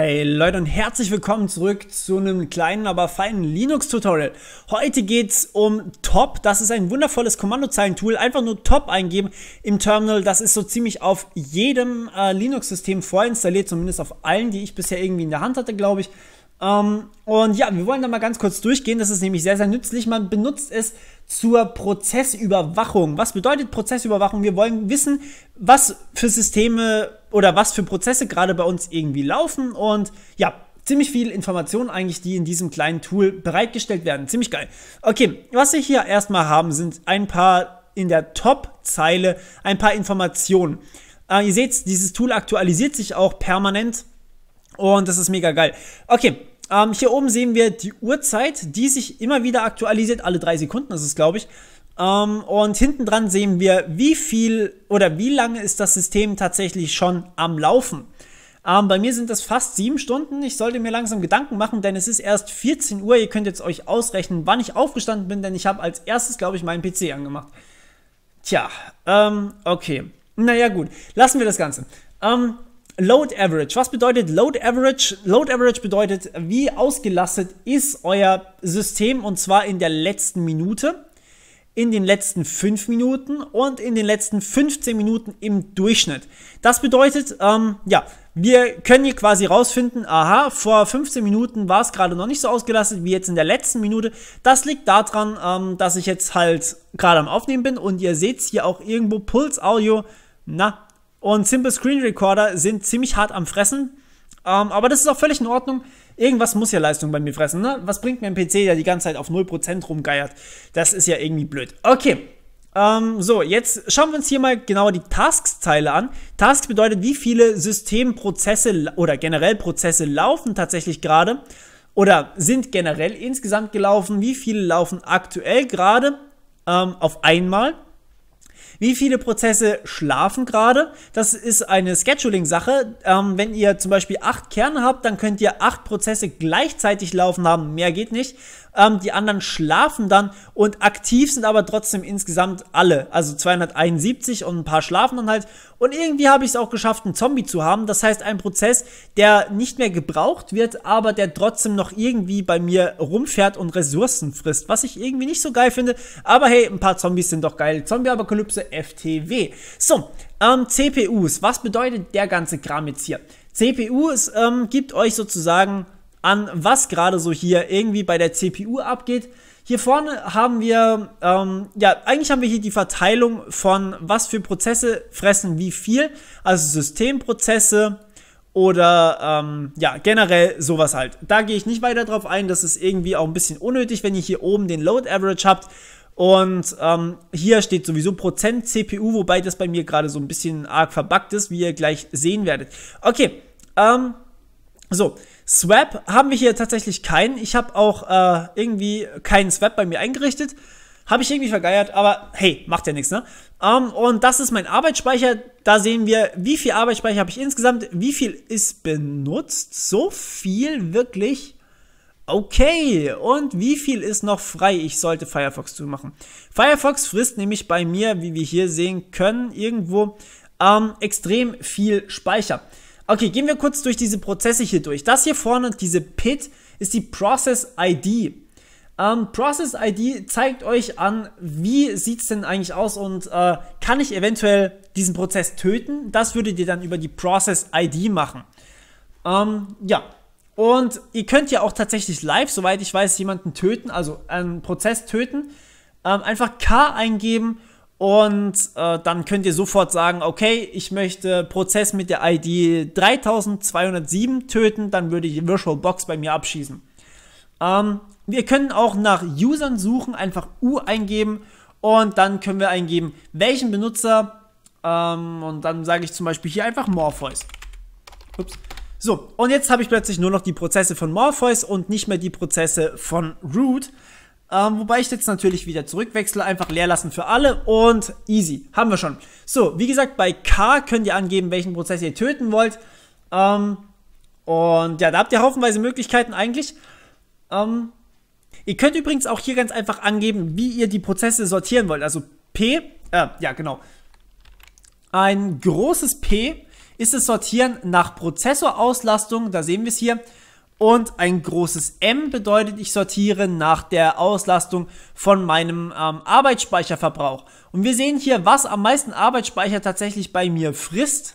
Hey Leute und herzlich willkommen zurück zu einem kleinen, aber feinen Linux-Tutorial. Heute geht es um Top. Das ist ein wundervolles Kommandozeilentool. Einfach nur Top eingeben im Terminal. Das ist so ziemlich auf jedem äh, Linux-System vorinstalliert, zumindest auf allen, die ich bisher irgendwie in der Hand hatte, glaube ich. Ähm, und ja, wir wollen da mal ganz kurz durchgehen. Das ist nämlich sehr, sehr nützlich. Man benutzt es zur Prozessüberwachung. Was bedeutet Prozessüberwachung? Wir wollen wissen, was für Systeme oder was für Prozesse gerade bei uns irgendwie laufen und ja, ziemlich viel Informationen eigentlich, die in diesem kleinen Tool bereitgestellt werden. Ziemlich geil. Okay, was wir hier erstmal haben, sind ein paar in der Top-Zeile ein paar Informationen. Äh, ihr seht, dieses Tool aktualisiert sich auch permanent und das ist mega geil. Okay, ähm, hier oben sehen wir die Uhrzeit, die sich immer wieder aktualisiert, alle drei Sekunden ist es, glaube ich. Ähm, und hinten dran sehen wir, wie viel oder wie lange ist das System tatsächlich schon am Laufen. Ähm, bei mir sind das fast sieben Stunden. Ich sollte mir langsam Gedanken machen, denn es ist erst 14 Uhr. Ihr könnt jetzt euch ausrechnen, wann ich aufgestanden bin, denn ich habe als erstes, glaube ich, meinen PC angemacht. Tja, ähm, okay. Naja, gut. Lassen wir das Ganze. Ähm, Load Average. Was bedeutet Load Average? Load Average bedeutet, wie ausgelastet ist euer System und zwar in der letzten Minute in den letzten 5 Minuten und in den letzten 15 Minuten im Durchschnitt. Das bedeutet, ähm, ja, wir können hier quasi rausfinden, aha, vor 15 Minuten war es gerade noch nicht so ausgelastet wie jetzt in der letzten Minute. Das liegt daran, ähm, dass ich jetzt halt gerade am Aufnehmen bin und ihr seht hier auch irgendwo Pulse Audio, na, und Simple Screen Recorder sind ziemlich hart am Fressen. Ähm, aber das ist auch völlig in Ordnung. Irgendwas muss ja Leistung bei mir fressen. Ne? Was bringt mir ein PC, der die ganze Zeit auf 0% rumgeiert? Das ist ja irgendwie blöd. Okay. Ähm, so, jetzt schauen wir uns hier mal genauer die tasks teile an. Tasks bedeutet, wie viele Systemprozesse oder generell Prozesse laufen tatsächlich gerade oder sind generell insgesamt gelaufen, wie viele laufen aktuell gerade ähm, auf einmal wie viele Prozesse schlafen gerade? Das ist eine Scheduling-Sache. Ähm, wenn ihr zum Beispiel acht Kerne habt, dann könnt ihr acht Prozesse gleichzeitig laufen haben. Mehr geht nicht. Ähm, die anderen schlafen dann und aktiv sind aber trotzdem insgesamt alle. Also 271 und ein paar schlafen dann halt. Und irgendwie habe ich es auch geschafft, einen Zombie zu haben. Das heißt, ein Prozess, der nicht mehr gebraucht wird, aber der trotzdem noch irgendwie bei mir rumfährt und Ressourcen frisst. Was ich irgendwie nicht so geil finde. Aber hey, ein paar Zombies sind doch geil. Zombie-Apokalypse FTW. So, ähm, CPUs. Was bedeutet der ganze Kram jetzt hier? CPUs ähm, gibt euch sozusagen an, was gerade so hier irgendwie bei der CPU abgeht. Hier vorne haben wir, ähm, ja, eigentlich haben wir hier die Verteilung von, was für Prozesse fressen wie viel, also Systemprozesse oder ähm, ja, generell sowas halt. Da gehe ich nicht weiter drauf ein, das ist irgendwie auch ein bisschen unnötig, wenn ihr hier oben den Load Average habt. Und ähm, hier steht sowieso Prozent CPU, wobei das bei mir gerade so ein bisschen arg verbuggt ist, wie ihr gleich sehen werdet. Okay, ähm, so, Swap haben wir hier tatsächlich keinen. Ich habe auch äh, irgendwie keinen Swap bei mir eingerichtet. Habe ich irgendwie vergeiert, aber hey, macht ja nichts, ne? Ähm, und das ist mein Arbeitsspeicher. Da sehen wir, wie viel Arbeitsspeicher habe ich insgesamt, wie viel ist benutzt. So viel wirklich. Okay, und wie viel ist noch frei? Ich sollte Firefox zumachen. Firefox frisst nämlich bei mir, wie wir hier sehen können, irgendwo ähm, extrem viel Speicher. Okay, gehen wir kurz durch diese Prozesse hier durch. Das hier vorne, diese PID, ist die Process ID. Ähm, Process ID zeigt euch an, wie sieht es denn eigentlich aus und äh, kann ich eventuell diesen Prozess töten? Das würdet ihr dann über die Process ID machen. Ähm, ja, und ihr könnt ja auch tatsächlich live, soweit ich weiß, jemanden töten, also einen Prozess töten. Ähm, einfach K eingeben und äh, dann könnt ihr sofort sagen, okay, ich möchte Prozess mit der ID 3207 töten, dann würde ich VirtualBox bei mir abschießen. Ähm, wir können auch nach Usern suchen, einfach U eingeben und dann können wir eingeben, welchen Benutzer. Ähm, und dann sage ich zum Beispiel hier einfach Morpheus. Ups. So, und jetzt habe ich plötzlich nur noch die Prozesse von Morpheus und nicht mehr die Prozesse von Root. Ähm, wobei ich jetzt natürlich wieder zurückwechsle, einfach leer lassen für alle und easy, haben wir schon. So, wie gesagt, bei K könnt ihr angeben, welchen Prozess ihr töten wollt. Ähm, und ja, da habt ihr haufenweise Möglichkeiten eigentlich. Ähm, ihr könnt übrigens auch hier ganz einfach angeben, wie ihr die Prozesse sortieren wollt. Also P, äh, ja genau, ein großes P ist das Sortieren nach Prozessorauslastung, da sehen wir es hier, und ein großes M bedeutet, ich sortiere nach der Auslastung von meinem ähm, Arbeitsspeicherverbrauch. Und wir sehen hier, was am meisten Arbeitsspeicher tatsächlich bei mir frisst,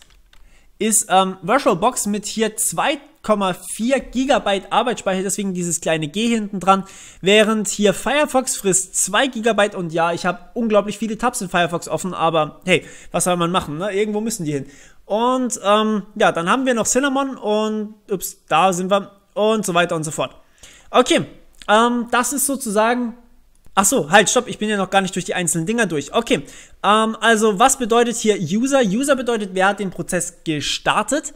ist ähm, VirtualBox mit hier 2,4 GB Arbeitsspeicher, deswegen dieses kleine G hinten dran, während hier Firefox frisst 2 GB und ja, ich habe unglaublich viele Tabs in Firefox offen, aber hey, was soll man machen, ne? irgendwo müssen die hin. Und ähm, ja, dann haben wir noch Cinnamon und, ups, da sind wir, und so weiter und so fort. Okay, ähm, das ist sozusagen Ach so, halt, stopp, ich bin ja noch gar nicht durch die einzelnen Dinger durch. Okay, ähm, also was bedeutet hier User? User bedeutet, wer hat den Prozess gestartet?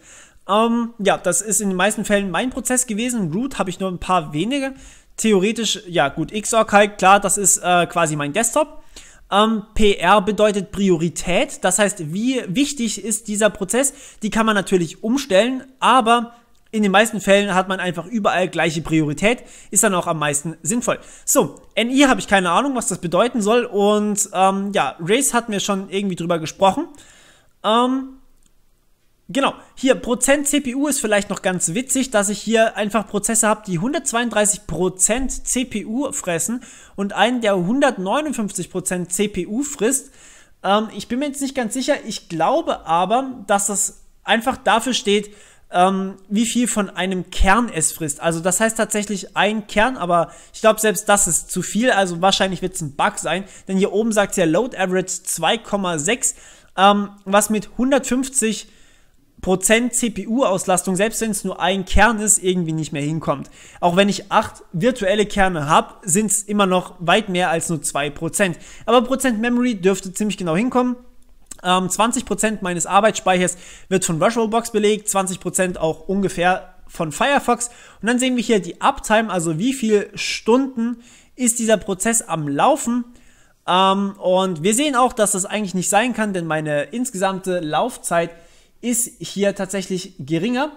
Ähm, ja, das ist in den meisten Fällen mein Prozess gewesen. Root habe ich nur ein paar wenige. Theoretisch, ja gut, Xorg halt, klar, das ist äh, quasi mein Desktop. Ähm, PR bedeutet Priorität, das heißt, wie wichtig ist dieser Prozess? Die kann man natürlich umstellen, aber in den meisten Fällen hat man einfach überall gleiche Priorität, ist dann auch am meisten sinnvoll. So, NI habe ich keine Ahnung, was das bedeuten soll und ähm, ja, Race hatten wir schon irgendwie drüber gesprochen. Ähm, Genau, hier Prozent CPU ist vielleicht noch ganz witzig, dass ich hier einfach Prozesse habe, die 132% CPU fressen und einen, der 159% CPU frisst. Ähm, ich bin mir jetzt nicht ganz sicher, ich glaube aber, dass das einfach dafür steht, ähm, wie viel von einem Kern es frisst. Also das heißt tatsächlich ein Kern, aber ich glaube selbst das ist zu viel, also wahrscheinlich wird es ein Bug sein, denn hier oben sagt es ja Load Average 2,6, ähm, was mit 150 Prozent CPU-Auslastung, selbst wenn es nur ein Kern ist, irgendwie nicht mehr hinkommt. Auch wenn ich acht virtuelle Kerne habe, sind es immer noch weit mehr als nur 2%. Aber Prozent Memory dürfte ziemlich genau hinkommen. Ähm, 20% meines Arbeitsspeichers wird von VirtualBox belegt, 20% auch ungefähr von Firefox. Und dann sehen wir hier die Uptime, also wie viele Stunden ist dieser Prozess am Laufen. Ähm, und wir sehen auch, dass das eigentlich nicht sein kann, denn meine insgesamte Laufzeit ist hier tatsächlich geringer.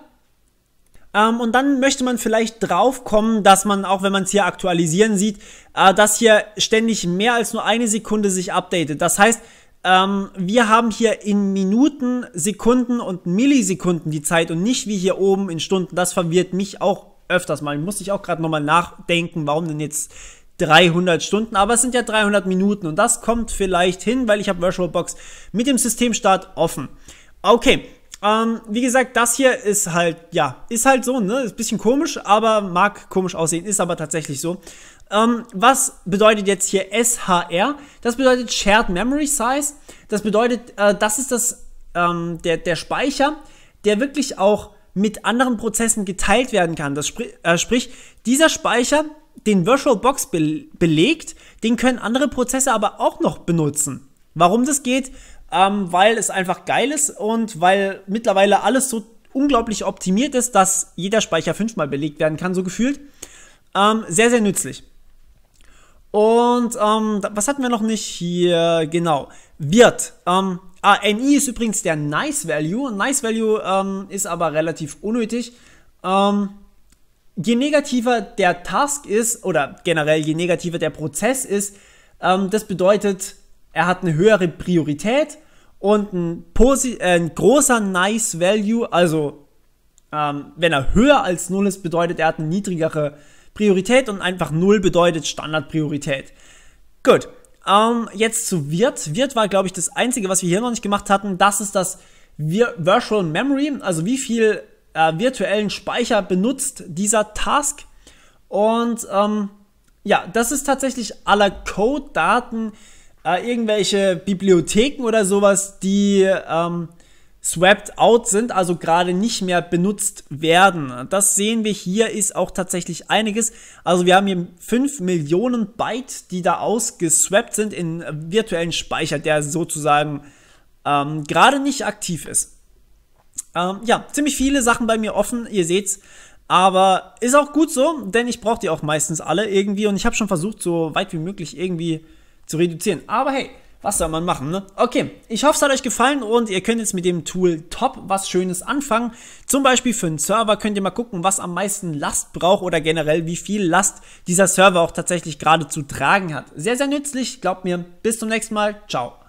Ähm, und dann möchte man vielleicht drauf kommen, dass man, auch wenn man es hier aktualisieren sieht, äh, dass hier ständig mehr als nur eine Sekunde sich updatet. Das heißt, ähm, wir haben hier in Minuten, Sekunden und Millisekunden die Zeit und nicht wie hier oben in Stunden. Das verwirrt mich auch öfters mal. Muss ich auch gerade nochmal nachdenken, warum denn jetzt 300 Stunden, aber es sind ja 300 Minuten und das kommt vielleicht hin, weil ich habe VirtualBox mit dem Systemstart offen. Okay, ähm, wie gesagt, das hier ist halt, ja, ist halt so, ne? Ist ein bisschen komisch, aber mag komisch aussehen, ist aber tatsächlich so. Ähm, was bedeutet jetzt hier SHR? Das bedeutet Shared Memory Size. Das bedeutet, äh, das ist das, ähm, der, der Speicher, der wirklich auch mit anderen Prozessen geteilt werden kann. Das spri äh, sprich, dieser Speicher, den VirtualBox be belegt, den können andere Prozesse aber auch noch benutzen. Warum das geht, ähm, weil es einfach geil ist und weil mittlerweile alles so unglaublich optimiert ist, dass jeder Speicher fünfmal belegt werden kann, so gefühlt. Ähm, sehr, sehr nützlich. Und ähm, was hatten wir noch nicht hier? Genau, wird. Ähm, ah, NI ist übrigens der Nice Value. Nice Value ähm, ist aber relativ unnötig. Ähm, je negativer der Task ist, oder generell je negativer der Prozess ist, ähm, das bedeutet, er hat eine höhere Priorität und ein, Posi äh, ein großer Nice Value, also ähm, wenn er höher als 0 ist, bedeutet er hat eine niedrigere Priorität und einfach 0 bedeutet Standardpriorität. Gut, ähm, jetzt zu Wirt. Wirt war, glaube ich, das Einzige, was wir hier noch nicht gemacht hatten. Das ist das Wir Virtual Memory, also wie viel äh, virtuellen Speicher benutzt dieser Task. Und ähm, ja, das ist tatsächlich aller Code-Daten, äh, irgendwelche Bibliotheken oder sowas, die ähm, swept out sind, also gerade nicht mehr benutzt werden. Das sehen wir hier, ist auch tatsächlich einiges. Also wir haben hier 5 Millionen Byte, die da ausgeswappt sind in virtuellen Speicher, der sozusagen ähm, gerade nicht aktiv ist. Ähm, ja, ziemlich viele Sachen bei mir offen, ihr seht's. Aber ist auch gut so, denn ich brauche die auch meistens alle irgendwie und ich habe schon versucht, so weit wie möglich irgendwie zu reduzieren. Aber hey, was soll man machen, ne? Okay, ich hoffe, es hat euch gefallen und ihr könnt jetzt mit dem Tool top was Schönes anfangen. Zum Beispiel für einen Server könnt ihr mal gucken, was am meisten Last braucht oder generell, wie viel Last dieser Server auch tatsächlich gerade zu tragen hat. Sehr, sehr nützlich, glaubt mir. Bis zum nächsten Mal. Ciao.